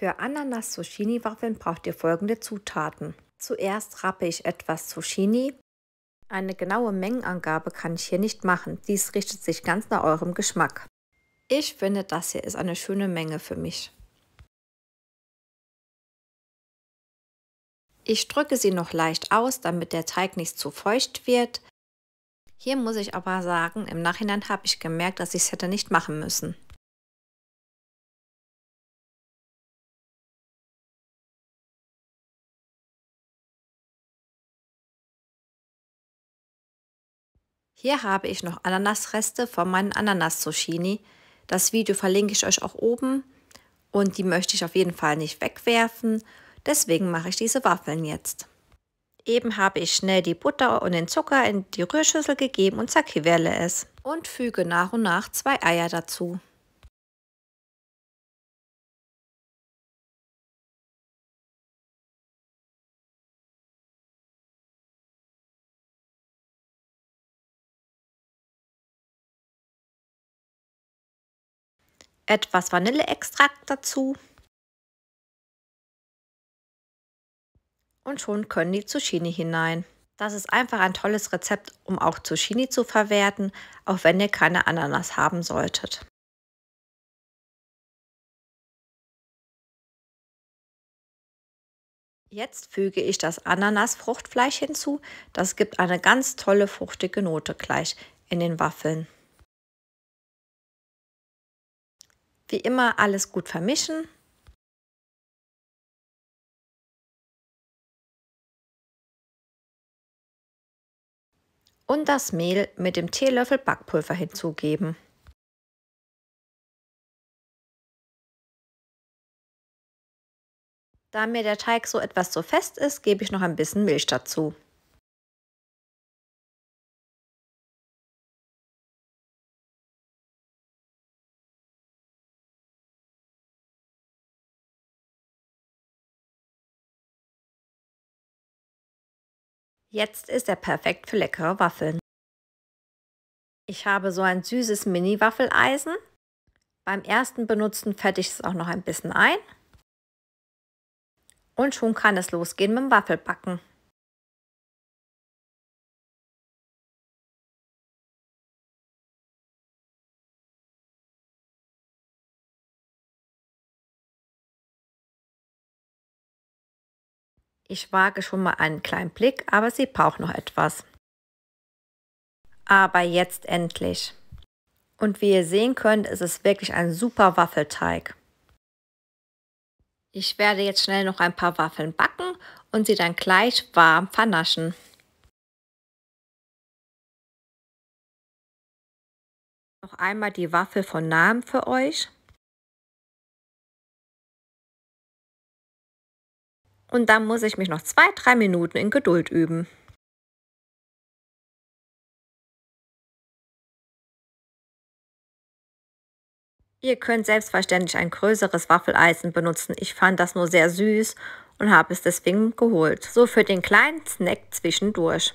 Für Ananas-Zucchini-Waffeln braucht ihr folgende Zutaten. Zuerst rappe ich etwas Zucchini. Eine genaue Mengenangabe kann ich hier nicht machen. Dies richtet sich ganz nach eurem Geschmack. Ich finde, das hier ist eine schöne Menge für mich. Ich drücke sie noch leicht aus, damit der Teig nicht zu feucht wird. Hier muss ich aber sagen, im Nachhinein habe ich gemerkt, dass ich es hätte nicht machen müssen. Hier habe ich noch Ananasreste von meinen Ananas-Zucchini. Das Video verlinke ich euch auch oben und die möchte ich auf jeden Fall nicht wegwerfen. Deswegen mache ich diese Waffeln jetzt. Eben habe ich schnell die Butter und den Zucker in die Rührschüssel gegeben und zerquelle es. Und füge nach und nach zwei Eier dazu. etwas Vanilleextrakt dazu. Und schon können die Zucchini hinein. Das ist einfach ein tolles Rezept, um auch Zucchini zu verwerten, auch wenn ihr keine Ananas haben solltet. Jetzt füge ich das Ananasfruchtfleisch hinzu. Das gibt eine ganz tolle fruchtige Note gleich in den Waffeln. Wie immer alles gut vermischen. Und das Mehl mit dem Teelöffel Backpulver hinzugeben. Da mir der Teig so etwas zu fest ist, gebe ich noch ein bisschen Milch dazu. Jetzt ist er perfekt für leckere Waffeln. Ich habe so ein süßes Mini-Waffeleisen. Beim ersten Benutzen fette ich es auch noch ein bisschen ein. Und schon kann es losgehen mit dem Waffelbacken. Ich wage schon mal einen kleinen Blick, aber sie braucht noch etwas. Aber jetzt endlich. Und wie ihr sehen könnt, ist es wirklich ein super Waffelteig. Ich werde jetzt schnell noch ein paar Waffeln backen und sie dann gleich warm vernaschen. Noch einmal die Waffel von Namen für euch. und dann muss ich mich noch zwei, drei Minuten in Geduld üben. Ihr könnt selbstverständlich ein größeres Waffeleisen benutzen. Ich fand das nur sehr süß und habe es deswegen geholt. So für den kleinen Snack zwischendurch.